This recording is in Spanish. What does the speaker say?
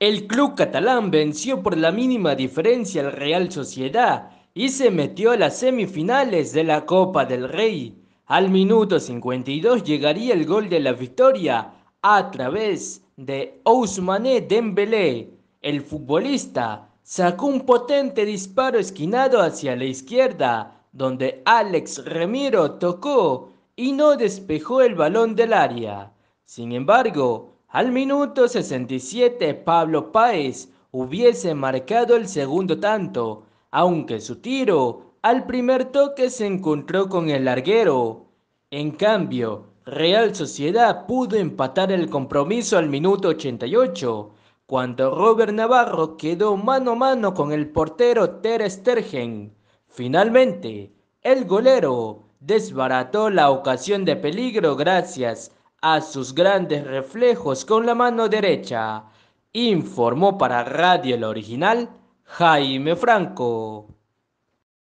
El club catalán venció por la mínima diferencia al Real Sociedad y se metió a las semifinales de la Copa del Rey. Al minuto 52 llegaría el gol de la victoria a través de Ousmane Dembélé. El futbolista sacó un potente disparo esquinado hacia la izquierda, donde Alex Remiro tocó y no despejó el balón del área. Sin embargo, al minuto 67 Pablo Páez hubiese marcado el segundo tanto, aunque su tiro al primer toque se encontró con el larguero. En cambio, Real Sociedad pudo empatar el compromiso al minuto 88, cuando Robert Navarro quedó mano a mano con el portero Ter Stergen. Finalmente, el golero desbarató la ocasión de peligro gracias a sus grandes reflejos con la mano derecha, informó para Radio El Original Jaime Franco.